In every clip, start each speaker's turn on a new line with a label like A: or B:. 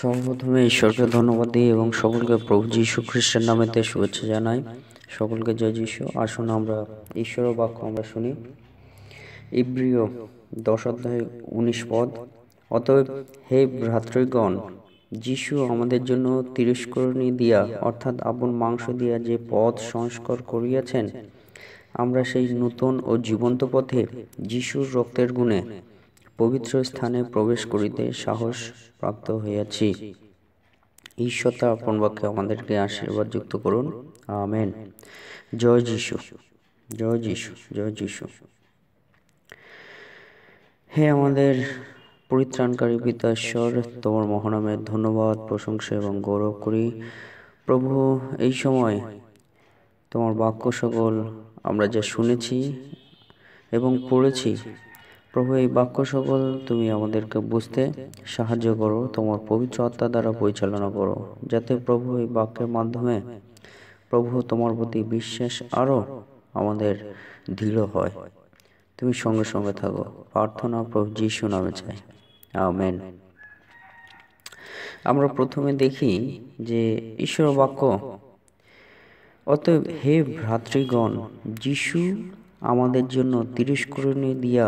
A: সর্বপ্রথমে ঈশ্বরকে ধন্যবাদ দিই এবং সকলকে প্রভু যীশু খ্রিস্টের নামেতে শুভেচ্ছা জানাই সকলকে জয় যীশু আসুন আমরা ঈশ্বর বাক্য আমরা শুনি ইব্রিয় দশ অধ্যায় উনিশ পদ অতএব হে ভ্রাতৃগণ যিশু আমাদের জন্য তিরস্করণী দিয়া অর্থাৎ আপন মাংস দিয়া যে পথ সংস্কার করিয়াছেন আমরা সেই নূতন ও জীবন্ত পথে যিশুর রক্তের গুণে পবিত্র স্থানে প্রবেশ করিতে সাহস প্রাপ্ত হইয়াছি ঈশ্বরতা আপন বাক্যে আমাদেরকে আশীর্বাদ যুক্ত করুন আমেন জয় যিশু জয় যিশু জয় যিশু হে আমাদের পরিত্রাণকারী পিতাশ্বর তোমার মহানামের ধন্যবাদ প্রশংসা এবং গৌরব করি প্রভু এই সময় তোমার বাক্য সকল আমরা যা শুনেছি এবং পড়েছি প্রভু এই বাক্য সকল তুমি আমাদেরকে বুঝতে সাহায্য করো তোমার পবিত্র আত্মা দ্বারা পরিচালনা করো যাতে প্রভু এই বাক্যের মাধ্যমে প্রভু তোমার প্রতি বিশ্বাস আরও আমাদের দৃঢ় হয় তুমি সঙ্গে সঙ্গে থাকো প্রার্থনা প্রভু যিশু নামে চাই আমেন আমরা প্রথমে দেখি যে ঈশ্বর বাক্য অতএব হে ভ্রাতৃগণ যিশু আমাদের জন্য তিরস্করণী দিয়া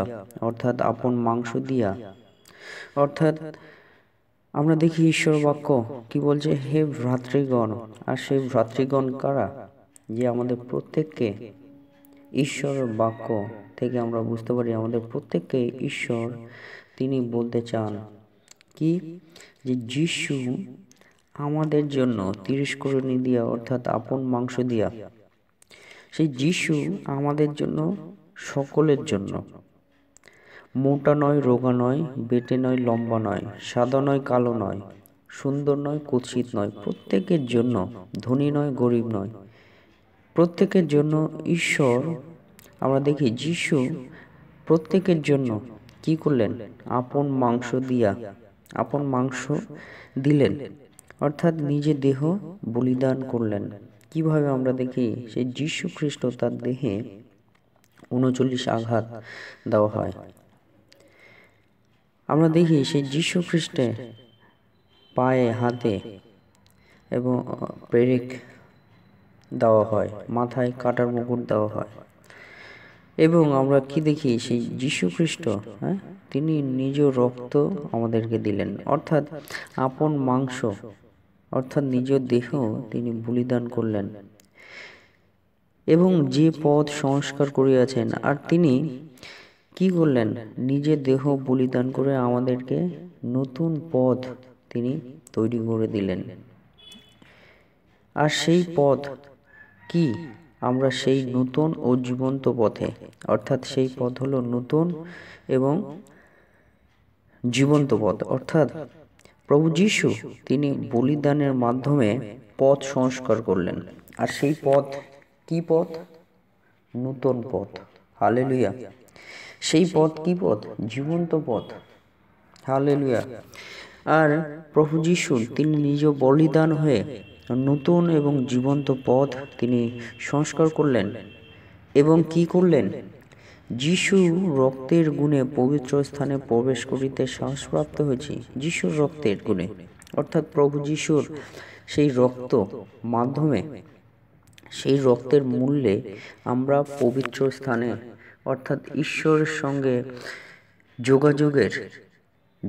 A: অর্থাৎ আপন মাংস দিয়া অর্থাৎ আমরা দেখি ঈশ্বর বাক্য কি বলছে হে ভ্রাতৃগণ আর সেই ভ্রাতৃগণ কারা যে আমাদের প্রত্যেককে ঈশ্বর বাক্য থেকে আমরা বুঝতে পারি আমাদের প্রত্যেককে ঈশ্বর তিনি বলতে চান কি যে যিশু আমাদের জন্য তিরস্করণী দিয়া অর্থাৎ আপন মাংস দিয়া সেই যিশু আমাদের জন্য সকলের জন্য মোটা নয় রোগা নয় বেটে নয় লম্বা নয় সাদা নয় কালো নয় সুন্দর নয় কুৎসিত নয় প্রত্যেকের জন্য ধনী নয় গরিব নয় প্রত্যেকের জন্য ঈশ্বর আমরা দেখি যিশু প্রত্যেকের জন্য কি করলেন আপন মাংস দিয়া আপন মাংস দিলেন অর্থাৎ নিজে দেহ বলিদান করলেন কিভাবে আমরা দেখি সেই যীশু খ্রিস্ট তার দেহে উনচল্লিশ আঘাত দেওয়া হয় আমরা দেখি সেই যীশু খ্রিস্টে পায়ে হাতে এবং প্রেরিক দেওয়া হয় মাথায় কাটার মুকুট দেওয়া হয় এবং আমরা কি দেখি সেই যীশু খ্রিস্ট হ্যাঁ তিনি নিজ রক্ত আমাদেরকে দিলেন অর্থাৎ আপন মাংস অর্থাৎ নিজ দেহ তিনি বলিদান করলেন এবং যে পদ সংস্কার করিয়াছেন আর তিনি কি করলেন নিজের দেহ বলিদান করে আমাদেরকে নতুন পথ তিনি তৈরি করে দিলেন আর সেই পথ কি আমরা সেই নতুন ও জীবন্ত পথে অর্থাৎ সেই পথ হলো নতুন এবং জীবন্ত পথ অর্থাৎ প্রভু যীশু তিনি বলিদানের মাধ্যমে পথ সংস্কার করলেন আর সেই পথ কি পথ নূতন পথ হালেলুয়া সেই পথ কি পথ জীবন্ত পথ হালেলুয়া আর প্রভু যীশু তিনি নিজ বলিদান হয়ে নতুন এবং জীবন্ত পথ তিনি সংস্কার করলেন এবং কি করলেন যিশু রক্তের গুণে পবিত্র স্থানে প্রবেশ করিতে সাহসপ্রাপ্ত হয়েছি যিশুর রক্তের গুণে অর্থাৎ প্রভু যিশুর সেই রক্ত মাধ্যমে সেই রক্তের মূল্যে আমরা পবিত্র স্থানে অর্থাৎ ঈশ্বরের সঙ্গে যোগাযোগের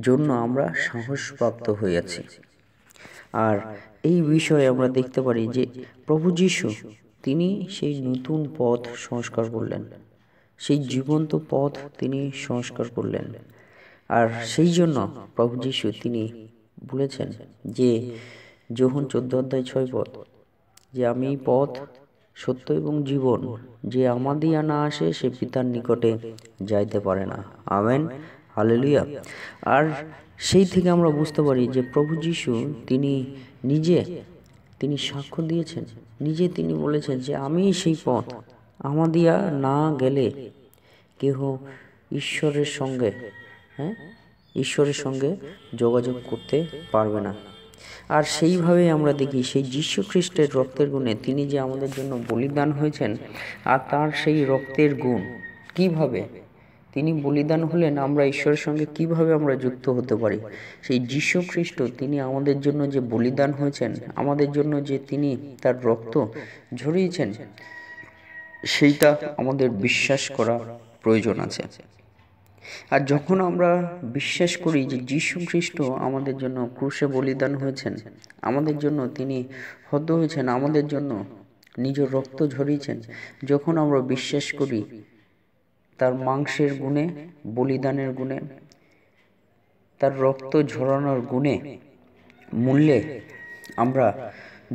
A: জন্য আমরা সাহসপ্রাপ্ত হইয়াছি আর এই বিষয়ে আমরা দেখতে পারি যে প্রভু যিশু তিনি সেই নতুন পথ সংস্কার করলেন সেই জীবন্ত পথ তিনি সংস্কার করলেন আর সেই জন্য প্রভু যিশু তিনি বলেছেন যে যোহন চোদ্দ অধ্যায় ছয় পথ যে আমি পথ সত্য এবং জীবন যে আমাদিয়া না আসে সে পিতার নিকটে যাইতে পারে না আমেন হালেলুয়া আর সেই থেকে আমরা বুঝতে পারি যে প্রভু যিশু তিনি নিজে তিনি সাক্ষ্য দিয়েছেন নিজে তিনি বলেছেন যে আমি সেই পথ আমাদিয়া না গেলে কেহ ঈশ্বরের সঙ্গে হ্যাঁ ঈশ্বরের সঙ্গে যোগাযোগ করতে পারবে না আর সেইভাবে আমরা দেখি সেই যীশু খ্রিস্টের রক্তের গুণে তিনি যে আমাদের জন্য বলিদান হয়েছেন আর তার সেই রক্তের গুণ কিভাবে তিনি বলিদান হলেন আমরা ঈশ্বরের সঙ্গে কিভাবে আমরা যুক্ত হতে পারি সেই যীশু খ্রিস্ট তিনি আমাদের জন্য যে বলিদান হয়েছেন আমাদের জন্য যে তিনি তার রক্ত ঝরিয়েছেন সেইটা আমাদের বিশ্বাস করা প্রয়োজন আছে আর যখন আমরা বিশ্বাস করি যে যীশু খ্রিস্ট আমাদের জন্য ক্রুশে বলিদান হয়েছেন আমাদের জন্য তিনি হত হয়েছেন আমাদের জন্য নিজের রক্ত ঝরিয়েছেন যখন আমরা বিশ্বাস করি তার মাংসের গুণে বলিদানের গুণে তার রক্ত ঝরানোর গুণে মূল্যে আমরা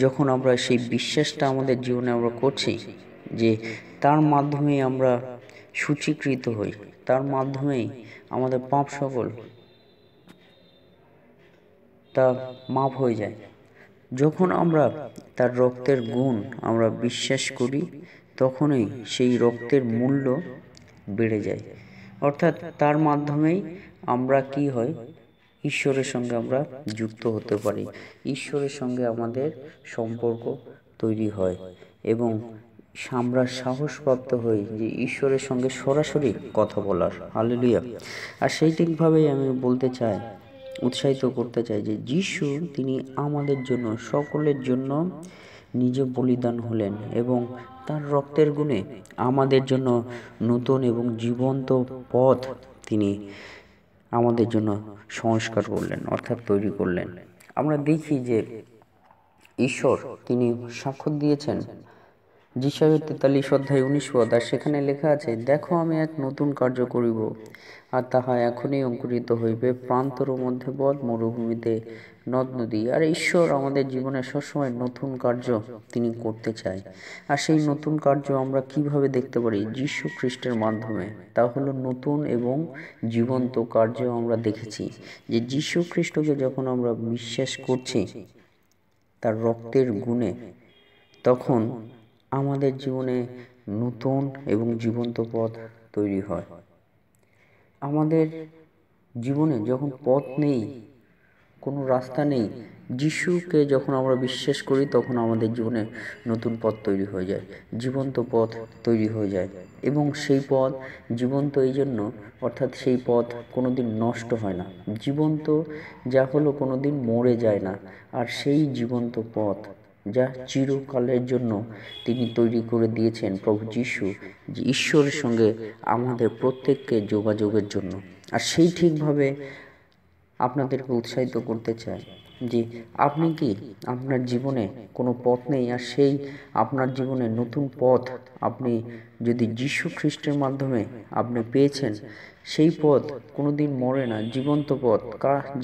A: যখন আমরা সেই বিশ্বাসটা আমাদের জীবনে আমরা করছি যে তার মাধ্যমেই আমরা সূচীকৃত হই তার মাধ্যমেই আমাদের পাপ সকল তা মাপ হয়ে যায় যখন আমরা তার রক্তের গুণ আমরা বিশ্বাস করি তখনই সেই রক্তের মূল্য বেড়ে যায় অর্থাৎ তার মাধ্যমেই আমরা কি হয় ঈশ্বরের সঙ্গে আমরা যুক্ত হতে পারি ঈশ্বরের সঙ্গে আমাদের সম্পর্ক তৈরি হয় এবং আমরা সাহসপ্রাপ্ত হই যে ঈশ্বরের সঙ্গে সরাসরি কথা বলার হালেলুয়া আর সেই ঠিকভাবেই আমি বলতে চাই উৎসাহিত করতে চাই যে যিশু তিনি আমাদের জন্য সকলের জন্য নিজে বলিদান হলেন এবং তার রক্তের গুণে আমাদের জন্য নতুন এবং জীবন্ত পথ তিনি আমাদের জন্য সংস্কার করলেন অর্থাৎ তৈরি করলেন আমরা দেখি যে ঈশ্বর তিনি সাক্ষর দিয়েছেন যিশায়ু তেতাল্লিশ অধ্যায় উনিশ পদ আর সেখানে লেখা আছে দেখো আমি এক নতুন কার্য করিব আর তাহা এখনই অঙ্কুরিত হইবে প্রান্তর মধ্যে বধ মরুভূমিতে নদ নদী আর ঈশ্বর আমাদের জীবনে সবসময় নতুন কার্য তিনি করতে চায় আর সেই নতুন কার্য আমরা কিভাবে দেখতে পারি যীশু খ্রিস্টের মাধ্যমে তা হলো নতুন এবং জীবন্ত কার্য আমরা দেখেছি যে যীশু খ্রিস্টকে যখন আমরা বিশ্বাস করছি তার রক্তের গুণে তখন আমাদের জীবনে নতুন এবং জীবন্ত পথ তৈরি হয় আমাদের জীবনে যখন পথ নেই কোনো রাস্তা নেই যিশুকে যখন আমরা বিশ্বাস করি তখন আমাদের জীবনে নতুন পথ তৈরি হয়ে যায় জীবন্ত পথ তৈরি হয়ে যায় এবং সেই পথ জীবন্ত এই জন্য অর্থাৎ সেই পথ কোনো দিন নষ্ট হয় না জীবন্ত যা হলো কোনো দিন মরে যায় না আর সেই জীবন্ত পথ যা চিরকালের জন্য তিনি তৈরি করে দিয়েছেন প্রভু যিশু যে ঈশ্বরের সঙ্গে আমাদের প্রত্যেককে যোগাযোগের জন্য আর সেই ঠিকভাবে আপনাদেরকে উৎসাহিত করতে চাই যে আপনি কি আপনার জীবনে কোনো পথ নেই আর সেই আপনার জীবনে নতুন পথ আপনি যদি যীশু খ্রিস্টের মাধ্যমে আপনি পেয়েছেন সেই পথ কোনো দিন মরে না জীবন্ত পথ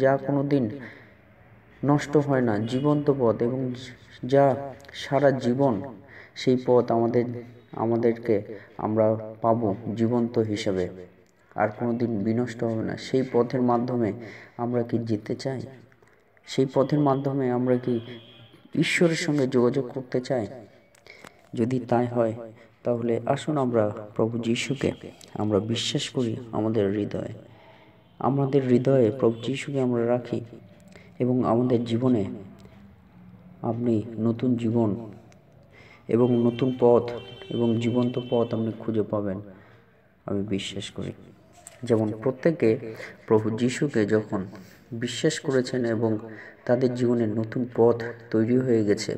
A: যা কোনো দিন নষ্ট হয় না জীবন্ত পথ এবং যা সারা জীবন সেই পথ আমাদের আমাদেরকে আমরা পাবো জীবন্ত হিসাবে আর কোনোদিন বিনষ্ট হবে না সেই পথের মাধ্যমে আমরা কি যেতে চাই সেই পথের মাধ্যমে আমরা কি ঈশ্বরের সঙ্গে যোগাযোগ করতে চাই যদি তাই হয় তাহলে আসুন আমরা প্রভু যিশুকে আমরা বিশ্বাস করি আমাদের হৃদয়ে আমাদের হৃদয়ে প্রভু যিশুকে আমরা রাখি এবং আমাদের জীবনে আপনি নতুন জীবন এবং নতুন পথ এবং জীবন্ত পথ আপনি খুঁজে পাবেন আমি বিশ্বাস করি যেমন প্রত্যেকে প্রভু যিশুকে যখন বিশ্বাস করেছেন এবং তাদের জীবনে নতুন পথ তৈরি হয়ে গেছে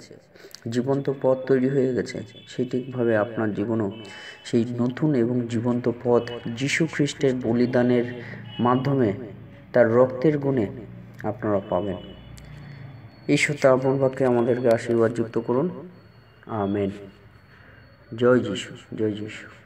A: জীবন্ত পথ তৈরি হয়ে গেছে সেই ঠিকভাবে আপনার জীবনও সেই নতুন এবং জীবন্ত পথ যীশু খ্রিস্টের বলিদানের মাধ্যমে তার রক্তের গুণে আপনারা পাবেন ঈশ্বর আপন বাক্যে আমাদেরকে আশীর্বাদ যুক্ত করুন আমেন জয় যিশু জয় যিশু